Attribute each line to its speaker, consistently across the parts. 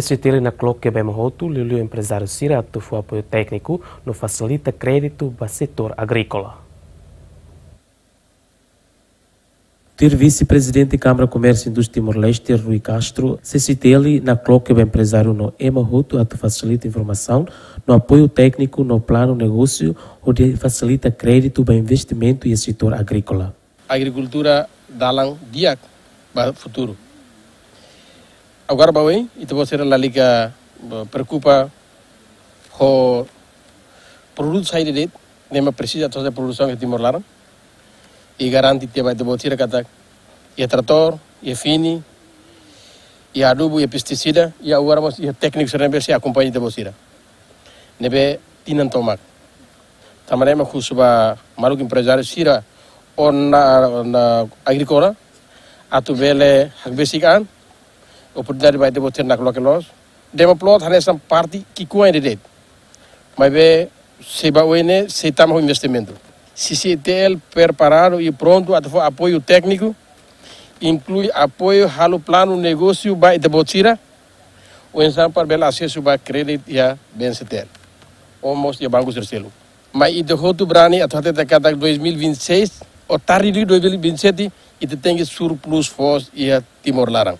Speaker 1: CCTL na clock que bem roto, o empresário Cirato foi apoio técnico no facilita crédito para setor agrícola. Ter vice-presidente da Câmara de Comércio e Indústria Timor-Leste, Rui Castro, CCTL na cloque o empresário no EMA ato facilita informação, no apoio técnico no plano negócio, onde facilita crédito para investimento e setor agrícola.
Speaker 2: A agricultura dá dia para o futuro agora bawei e depois era a liga eh, preocupa por produtos aí de dentro nema precisa toda a produção que temos lá e garante que vai depois a cata e trator e fini e adubo e pesticida e agora mas e técnicos também se acompanha depois nem é tinham tomar também é mas custa maluco empresário tira on na agricultura atubele hagbesikan oportunidade vai devo ter na coloca nós devo plot nessa parte que coende mas be se ba oene se tamo o investimento se se tel preparado e pronto a apoio técnico inclui apoio halo plano negócio ba de botira o ensam para bela acesso ba crédito e a bem se tel almost e banco terceiro mas e de roto brani até década de 2026 ou tarde de 2027 e tem surplus force e a Timor Larang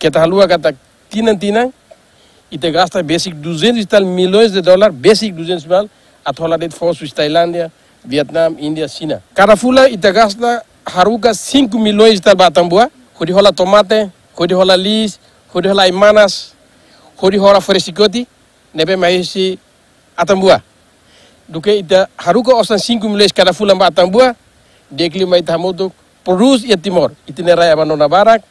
Speaker 2: kita Halua kata tina tina itu gasta basic 200 milhões de dollar, basic 200 mal, a tola de fosso Thailandia, Vietnam, India, China. Karafula itu gasta haruka 5 juta batang buah, kodi hola tomate, kodi hola lis, kodi hola imanas, hori hola fresikoti, nebe maisi buah. Duke ita haruka osan 5 batang buah, batambua, dekli itu hamutuk, perus e timor, itu Manona barak,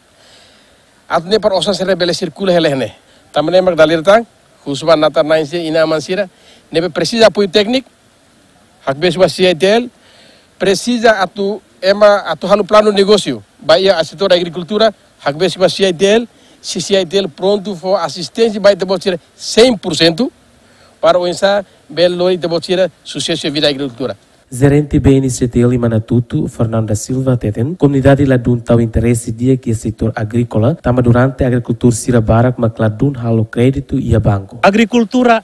Speaker 2: atune par osan sele bele circula hele hene tamane mak dalir tang husuba natar nain se ina mansira nebe precisa apoio técnico hakbe suba CITL precisa atu ema atu halu plano negócio bahia a setor agricultura agricultura hakbe suba CITL se CITL pronto for assistência bahia debotira 100% para o ensa belo e debotira sucesso e vida agricultura
Speaker 1: Gerente BNCTL Manatuto, Fernanda Silva Teten, comunidade ladun tal interesse dia que é setor agrícola, tama durante agricultura sirabara com ladun halo crédito e a banco.
Speaker 3: Agricultura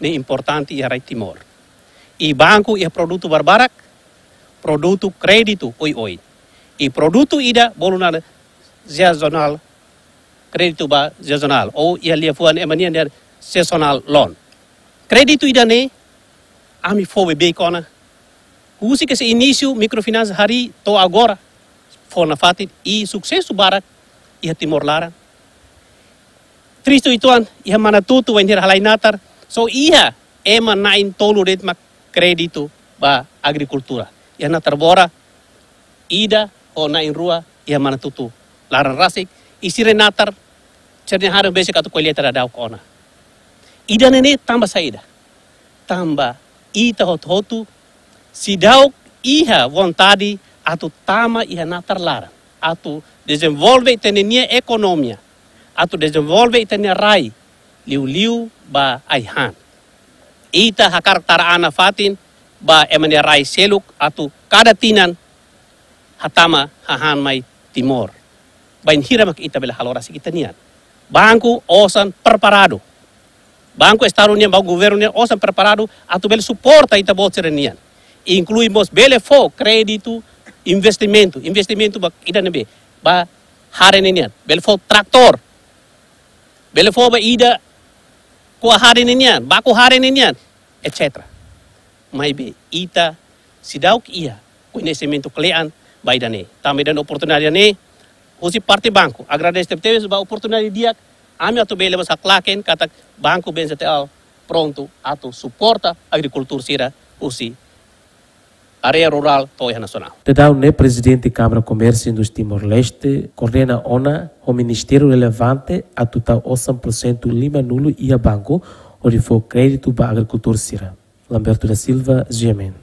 Speaker 3: é importante e a Timor. E banco é produto barbarak, produto crédito oi oi. E produto ida bolunar, sazonal crédito ba sazonal ou ia lefuan emania sazonal loan. Crédito ida ne ami fobe bekona música kasi início mikrofinans hari to agora fona fatit i suksesu barak i timor lara tristo ituan ia manatutu wenhir halainatar so ia ema nain tolu mak kreditu ba agrikultura. ia natar bora ida o nain rua mana tutu laran rasik e sirenatar cerne haru besek atau koleta dadau kona ida nene tambah saida tamba ita hot hotu se iha vontade atu tama iha natar lara atu desenvolve itenia ekonomia atu desenvolve itenia rai liu liu ba aihan ita hakar tara ana fatin ba emania rai seluk atu kada tinan hatama hahan mai timor bain hiramak ita bela kita nian bangku osan preparado bangku estarunia ba banco osan preparado atu bela suporta ita botsirenian incluímos bele fo kreditu investimento, investimento ba ida nebe ba nenian bele fo traktor, bele fo ba ida ko harenenian, ba ko harenenian, etc. Maibe ita sidauk ia conhecimento klean ba ida ne, também dan oportunidade ne, hosi parte banco, agradece tepteves ba oportunidade dia, ami atau bele ba saklaken katak banku bensa te pronto ato suporta agrikultur sira usi área rural para o nacional.
Speaker 1: Tedau né presidente Câmara Comércio do Timor-Leste, coordena ONA, o Ministério relevante a total 8% Lima Nulo e a Banco, onde foi crédito para agricultor Sira. Lamberto da Silva, GMN.